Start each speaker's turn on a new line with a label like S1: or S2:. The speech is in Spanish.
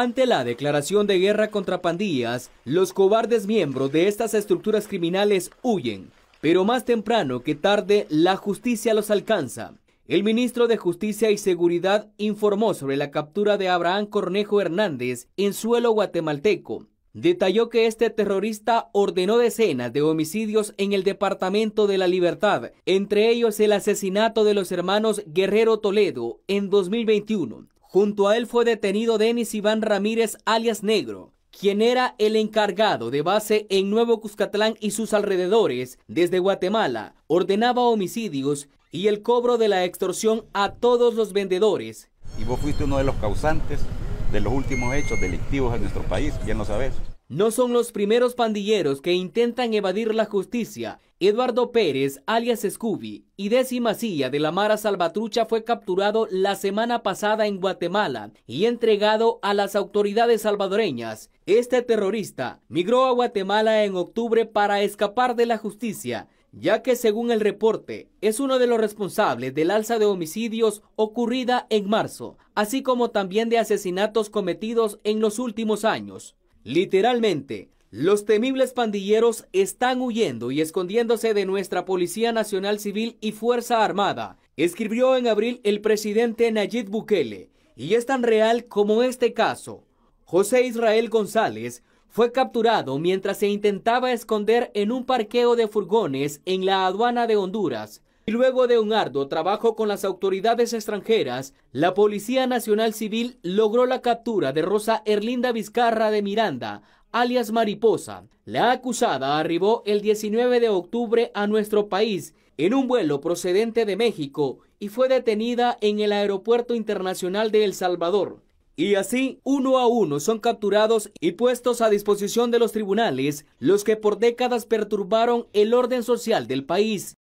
S1: Ante la declaración de guerra contra pandillas, los cobardes miembros de estas estructuras criminales huyen, pero más temprano que tarde la justicia los alcanza. El ministro de Justicia y Seguridad informó sobre la captura de Abraham Cornejo Hernández en suelo guatemalteco. Detalló que este terrorista ordenó decenas de homicidios en el Departamento de la Libertad, entre ellos el asesinato de los hermanos Guerrero Toledo en 2021, Junto a él fue detenido Denis Iván Ramírez, alias Negro, quien era el encargado de base en Nuevo Cuscatlán y sus alrededores, desde Guatemala, ordenaba homicidios y el cobro de la extorsión a todos los vendedores. Y vos fuiste uno de los causantes de los últimos hechos delictivos en nuestro país, bien lo sabes. No son los primeros pandilleros que intentan evadir la justicia. Eduardo Pérez, alias Scooby, y décima silla de la Mara Salvatrucha fue capturado la semana pasada en Guatemala y entregado a las autoridades salvadoreñas. Este terrorista migró a Guatemala en octubre para escapar de la justicia, ya que según el reporte es uno de los responsables del alza de homicidios ocurrida en marzo, así como también de asesinatos cometidos en los últimos años. Literalmente, los temibles pandilleros están huyendo y escondiéndose de nuestra Policía Nacional Civil y Fuerza Armada, escribió en abril el presidente Nayib Bukele, y es tan real como este caso. José Israel González fue capturado mientras se intentaba esconder en un parqueo de furgones en la aduana de Honduras, y luego de un arduo trabajo con las autoridades extranjeras, la Policía Nacional Civil logró la captura de Rosa Erlinda Vizcarra de Miranda, alias Mariposa. La acusada arribó el 19 de octubre a nuestro país en un vuelo procedente de México y fue detenida en el Aeropuerto Internacional de El Salvador. Y así, uno a uno son capturados y puestos a disposición de los tribunales, los que por décadas perturbaron el orden social del país.